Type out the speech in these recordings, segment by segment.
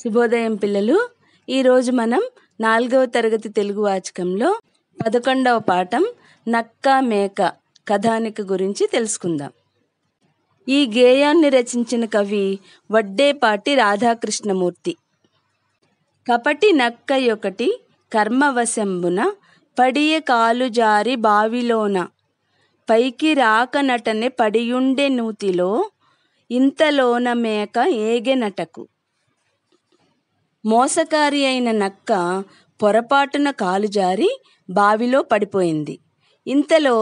శుభోదయం పిల్లలు ఈరోజు మనం నాలుగవ తరగతి తెలుగు వాచకంలో పదకొండవ పాఠం నక్క మేక కథానిక గురించి తెలుసుకుందాం ఈ గేయాన్ని రచించిన కవి వడ్డేపాటి రాధాకృష్ణమూర్తి కపటి నక్క ఒకటి కర్మవశంబున పడియ కాలు జారి బావిలోన పైకి రాక నటనే పడియుండే నూతిలో ఇంతలోన మేక నటకు మోసకారి అయిన నక్క పొరపాటున కాలు జారి బావిలో పడిపోయింది ఇంతలో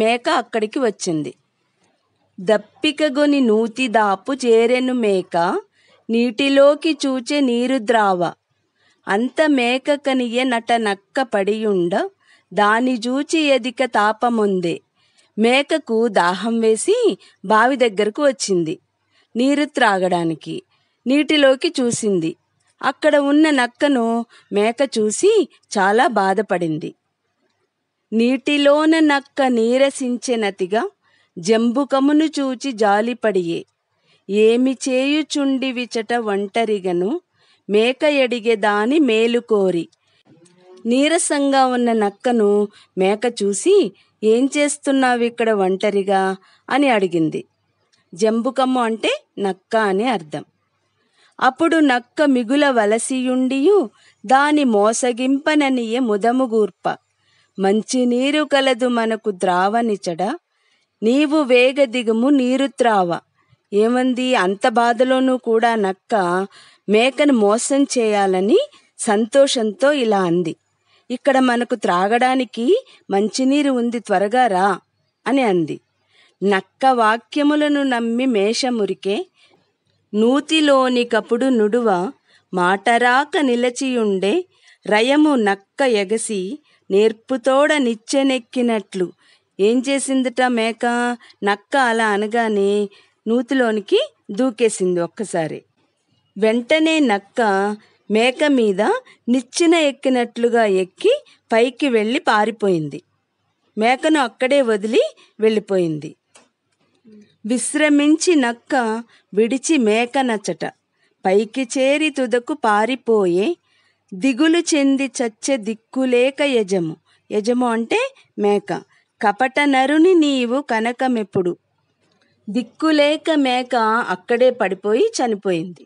మేక అక్కడికి వచ్చింది దప్పికగొని నూతి దాపు చేరెను మేక నీటిలోకి చూచే నీరు ద్రావ అంత మేక కనియ నట నక్క పడియుండ దాని చూచి ఎదిక తాపముందే మేకకు దాహం వేసి బావి దగ్గరకు వచ్చింది నీరు త్రాగడానికి నీటిలోకి చూసింది అక్కడ ఉన్న నక్కను మేక చూసి చాలా బాధపడింది నీటిలోన నక్క నీరసించెనతిగా జంబుకమును చూచి జాలిపడియే ఏమి చేయుచుండి విచట ఒంటరిగను మేక ఎడిగేదాని మేలుకోరి నీరసంగా ఉన్న నక్కను మేక చూసి ఏం చేస్తున్నావు ఇక్కడ ఒంటరిగా అని అడిగింది జంబుకమ్మ అంటే నక్క అని అర్థం అప్పుడు నక్క మిగుల వలసియుండియు దాని మోసగింపననియ ముదముగూర్ప మంచినీరు కలదు మనకు ద్రావనిచడ నీవు దిగుము నీరు త్రావ ఏమంది అంత బాధలోనూ కూడా నక్క మేకను మోసం చేయాలని సంతోషంతో ఇలా అంది ఇక్కడ మనకు త్రాగడానికి మంచినీరు ఉంది త్వరగా రా అని అంది నక్క వాక్యములను నమ్మి మేషమురికే నూతిలోని కపుడు నుడువ మాటరాక నిలచియుండే రయము నక్క ఎగసి నేర్పుతోడ నిచ్చెనెక్కినట్లు ఏం చేసిందిట మేక నక్క అలా అనగానే నూతిలోనికి దూకేసింది ఒక్కసారి వెంటనే నక్క మేక మీద నిచ్చెన ఎక్కినట్లుగా ఎక్కి పైకి వెళ్ళి పారిపోయింది మేకను అక్కడే వదిలి వెళ్ళిపోయింది విశ్రమించి నక్క విడిచి మేక నచ్చట పైకి చేరి తుదకు పారిపోయే దిగులు చెంది చచ్చే దిక్కులేక యజము యజము అంటే మేక కపట నరుని నీవు కనకమెప్పుడు దిక్కులేక మేక అక్కడే పడిపోయి చనిపోయింది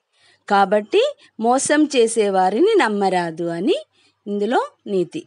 కాబట్టి మోసం చేసేవారిని నమ్మరాదు అని ఇందులో నీతి